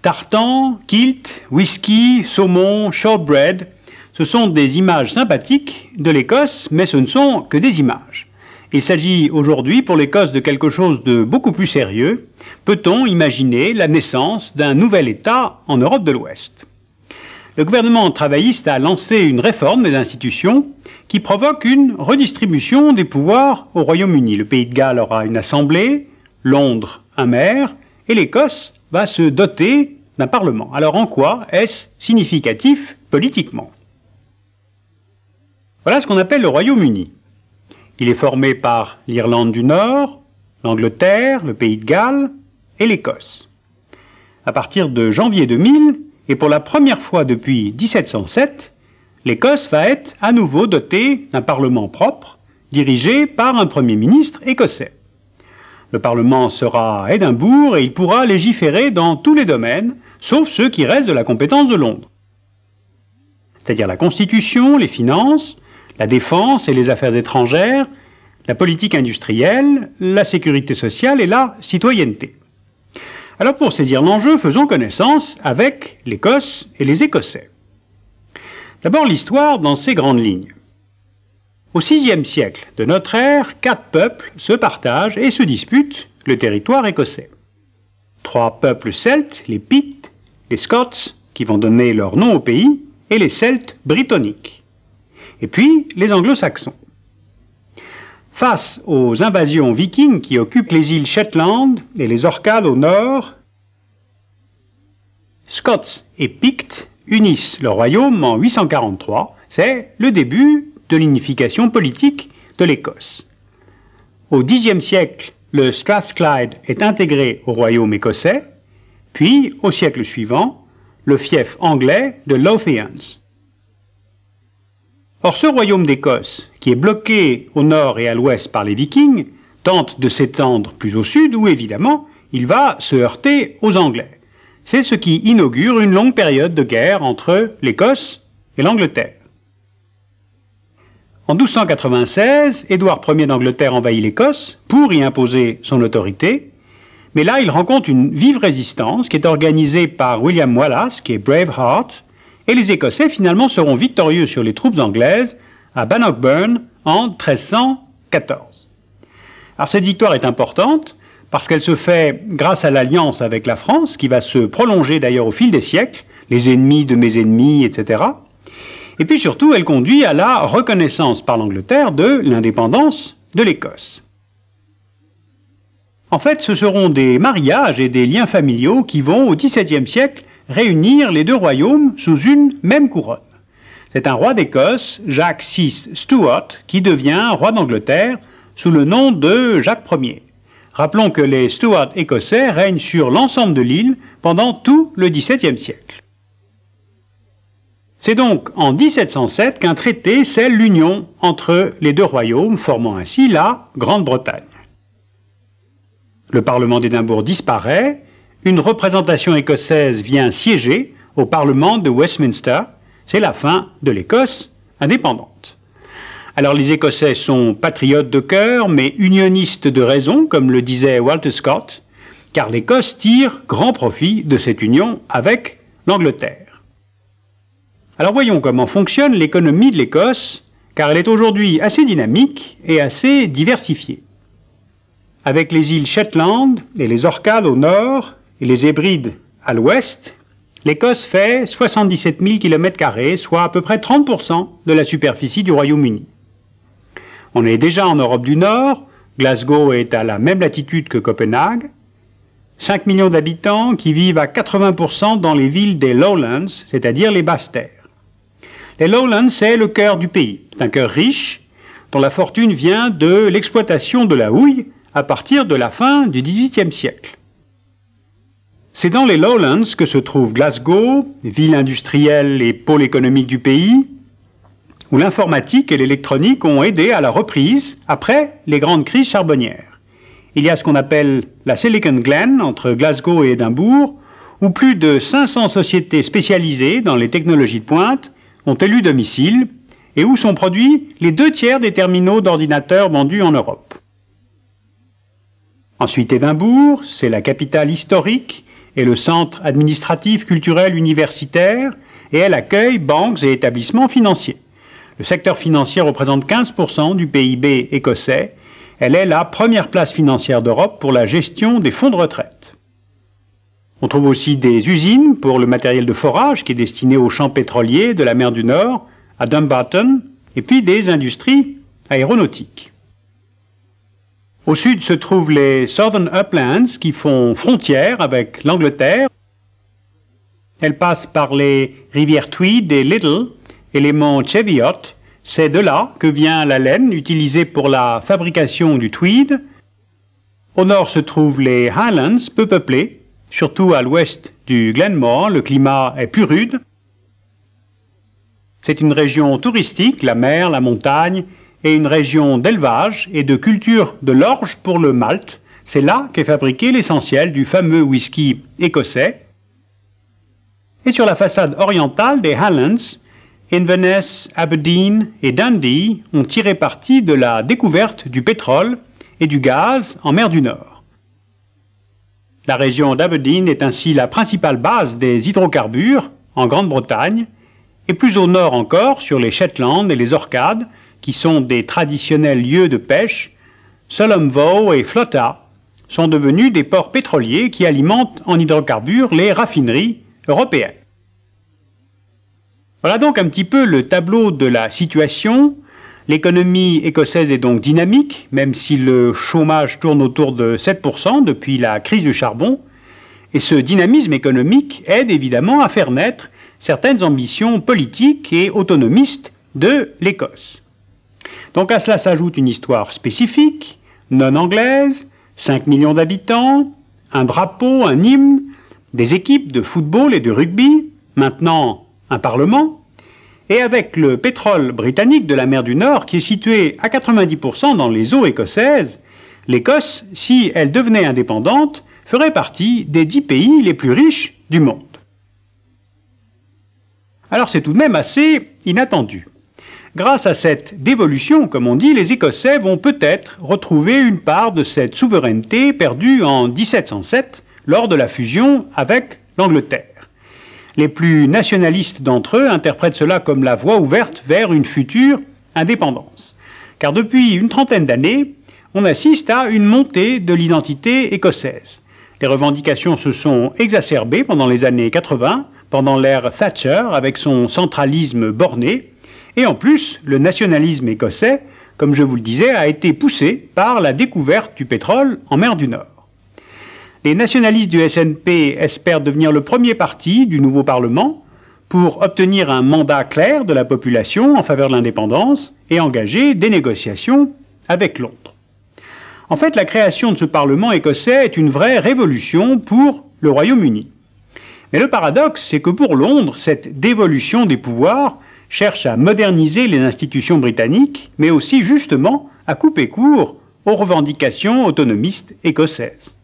Tartan, kilt, whisky, saumon, shortbread, ce sont des images sympathiques de l'Écosse, mais ce ne sont que des images. Il s'agit aujourd'hui pour l'Écosse de quelque chose de beaucoup plus sérieux. Peut-on imaginer la naissance d'un nouvel État en Europe de l'Ouest Le gouvernement travailliste a lancé une réforme des institutions qui provoque une redistribution des pouvoirs au Royaume-Uni. Le Pays de Galles aura une assemblée, Londres un maire, et l'Écosse va se doter d'un Parlement. Alors en quoi est-ce significatif politiquement Voilà ce qu'on appelle le Royaume-Uni. Il est formé par l'Irlande du Nord, l'Angleterre, le Pays de Galles et l'Écosse. À partir de janvier 2000, et pour la première fois depuis 1707, l'Écosse va être à nouveau dotée d'un Parlement propre, dirigé par un Premier ministre écossais. Le Parlement sera à Édimbourg et il pourra légiférer dans tous les domaines, sauf ceux qui restent de la compétence de Londres. C'est-à-dire la Constitution, les finances, la défense et les affaires étrangères, la politique industrielle, la sécurité sociale et la citoyenneté. Alors pour saisir l'enjeu, faisons connaissance avec l'Écosse et les Écossais. D'abord l'histoire dans ses grandes lignes. Au VIe siècle de notre ère, quatre peuples se partagent et se disputent le territoire écossais. Trois peuples celtes, les Pictes, les Scots, qui vont donner leur nom au pays, et les Celtes britanniques. Et puis les Anglo-Saxons. Face aux invasions vikings qui occupent les îles Shetland et les Orcades au nord, Scots et Pictes unissent leur royaume en 843. C'est le début de l'unification politique de l'Écosse. Au Xe siècle, le Strathclyde est intégré au royaume écossais, puis, au siècle suivant, le fief anglais de Lothians. Or, ce royaume d'Écosse, qui est bloqué au nord et à l'ouest par les Vikings, tente de s'étendre plus au sud, où évidemment, il va se heurter aux Anglais. C'est ce qui inaugure une longue période de guerre entre l'Écosse et l'Angleterre. En 1296, Édouard Ier d'Angleterre envahit l'Écosse pour y imposer son autorité, mais là il rencontre une vive résistance qui est organisée par William Wallace, qui est Braveheart, et les Écossais finalement seront victorieux sur les troupes anglaises à Bannockburn en 1314. Alors cette victoire est importante parce qu'elle se fait grâce à l'alliance avec la France, qui va se prolonger d'ailleurs au fil des siècles, les ennemis de mes ennemis, etc. Et puis surtout, elle conduit à la reconnaissance par l'Angleterre de l'indépendance de l'Écosse. En fait, ce seront des mariages et des liens familiaux qui vont, au XVIIe siècle, réunir les deux royaumes sous une même couronne. C'est un roi d'Écosse, Jacques VI Stuart, qui devient roi d'Angleterre sous le nom de Jacques Ier. Rappelons que les Stuarts écossais règnent sur l'ensemble de l'île pendant tout le XVIIe siècle. C'est donc en 1707 qu'un traité scelle l'union entre les deux royaumes, formant ainsi la Grande-Bretagne. Le Parlement d'Édimbourg disparaît, une représentation écossaise vient siéger au Parlement de Westminster, c'est la fin de l'Écosse indépendante. Alors les Écossais sont patriotes de cœur, mais unionistes de raison, comme le disait Walter Scott, car l'Écosse tire grand profit de cette union avec l'Angleterre. Alors voyons comment fonctionne l'économie de l'Écosse, car elle est aujourd'hui assez dynamique et assez diversifiée. Avec les îles Shetland et les Orcades au nord et les Hébrides à l'ouest, l'Écosse fait 77 000 km, soit à peu près 30% de la superficie du Royaume-Uni. On est déjà en Europe du Nord, Glasgow est à la même latitude que Copenhague, 5 millions d'habitants qui vivent à 80% dans les villes des Lowlands, c'est-à-dire les basses terres. Les lowlands, c'est le cœur du pays. C'est un cœur riche dont la fortune vient de l'exploitation de la houille à partir de la fin du XVIIIe siècle. C'est dans les lowlands que se trouve Glasgow, ville industrielle et pôle économique du pays, où l'informatique et l'électronique ont aidé à la reprise après les grandes crises charbonnières. Il y a ce qu'on appelle la Silicon Glen entre Glasgow et Édimbourg, où plus de 500 sociétés spécialisées dans les technologies de pointe ont élu domicile et où sont produits les deux tiers des terminaux d'ordinateurs vendus en Europe. Ensuite, Édimbourg, c'est la capitale historique et le centre administratif, culturel, universitaire, et elle accueille banques et établissements financiers. Le secteur financier représente 15% du PIB écossais. Elle est la première place financière d'Europe pour la gestion des fonds de retraite. On trouve aussi des usines pour le matériel de forage qui est destiné aux champs pétroliers de la mer du Nord, à Dumbarton, et puis des industries aéronautiques. Au sud se trouvent les Southern Uplands qui font frontière avec l'Angleterre. Elles passent par les rivières Tweed et Little, et les monts Cheviot. C'est de là que vient la laine utilisée pour la fabrication du tweed. Au nord se trouvent les Highlands, peu peuplés, Surtout à l'ouest du Glenmore, le climat est plus rude. C'est une région touristique, la mer, la montagne, et une région d'élevage et de culture de l'orge pour le malt. C'est là qu'est fabriqué l'essentiel du fameux whisky écossais. Et sur la façade orientale des Highlands, Inverness, Aberdeen et Dundee ont tiré parti de la découverte du pétrole et du gaz en mer du Nord. La région d'Aberdeen est ainsi la principale base des hydrocarbures en Grande-Bretagne et plus au nord encore sur les Shetland et les Orcades qui sont des traditionnels lieux de pêche, Solomvaux et Flotta sont devenus des ports pétroliers qui alimentent en hydrocarbures les raffineries européennes. Voilà donc un petit peu le tableau de la situation L'économie écossaise est donc dynamique, même si le chômage tourne autour de 7% depuis la crise du charbon. Et ce dynamisme économique aide évidemment à faire naître certaines ambitions politiques et autonomistes de l'Écosse. Donc à cela s'ajoute une histoire spécifique, non anglaise, 5 millions d'habitants, un drapeau, un hymne, des équipes de football et de rugby, maintenant un parlement, et avec le pétrole britannique de la mer du Nord, qui est situé à 90% dans les eaux écossaises, l'Écosse, si elle devenait indépendante, ferait partie des dix pays les plus riches du monde. Alors c'est tout de même assez inattendu. Grâce à cette dévolution, comme on dit, les Écossais vont peut-être retrouver une part de cette souveraineté perdue en 1707 lors de la fusion avec l'Angleterre. Les plus nationalistes d'entre eux interprètent cela comme la voie ouverte vers une future indépendance. Car depuis une trentaine d'années, on assiste à une montée de l'identité écossaise. Les revendications se sont exacerbées pendant les années 80, pendant l'ère Thatcher avec son centralisme borné, et en plus, le nationalisme écossais, comme je vous le disais, a été poussé par la découverte du pétrole en mer du Nord les nationalistes du SNP espèrent devenir le premier parti du nouveau Parlement pour obtenir un mandat clair de la population en faveur de l'indépendance et engager des négociations avec Londres. En fait, la création de ce Parlement écossais est une vraie révolution pour le Royaume-Uni. Mais le paradoxe, c'est que pour Londres, cette dévolution des pouvoirs cherche à moderniser les institutions britanniques, mais aussi justement à couper court aux revendications autonomistes écossaises.